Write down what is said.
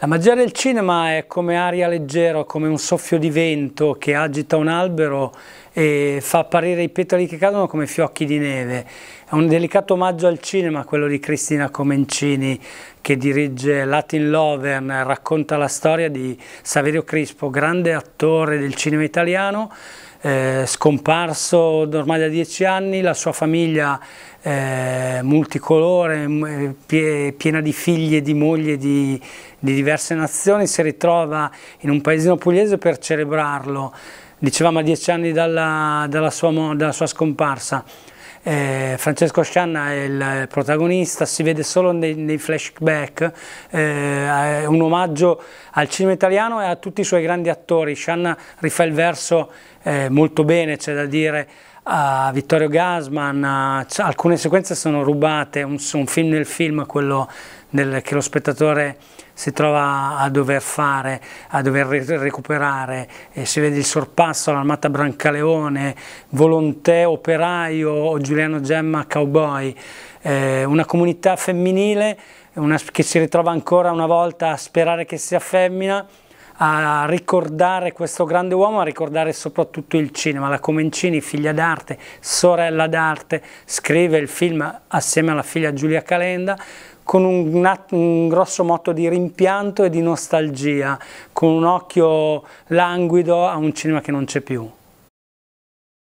La magia del cinema è come aria leggera, come un soffio di vento che agita un albero e fa apparire i petali che cadono come fiocchi di neve. È un delicato omaggio al cinema quello di Cristina Comencini che dirige Latin Lovern, racconta la storia di Saverio Crispo, grande attore del cinema italiano, eh, scomparso ormai da dieci anni, la sua famiglia eh, multicolore, pie, piena di figli e di mogli di, di diverse nazioni, si ritrova in un paesino pugliese per celebrarlo, dicevamo a dieci anni dalla, dalla, sua, dalla sua scomparsa. Eh, Francesco Scianna è il protagonista, si vede solo nei, nei flashback, eh, un omaggio al cinema italiano e a tutti i suoi grandi attori. Scianna rifà il verso eh, molto bene, c'è da dire, a Vittorio Gasman, alcune sequenze sono rubate, un, un film nel film, quello del, che lo spettatore si trova a dover fare, a dover recuperare, e si vede il sorpasso all'armata Brancaleone, Volontè operaio o Giuliano Gemma cowboy, eh, una comunità femminile una, che si ritrova ancora una volta a sperare che sia femmina, a ricordare questo grande uomo, a ricordare soprattutto il cinema. La Comencini, figlia d'arte, sorella d'arte, scrive il film assieme alla figlia Giulia Calenda con un, un, grosso motto di rimpianto e di nostalgia, con un occhio languido a un cinema che non c'è più.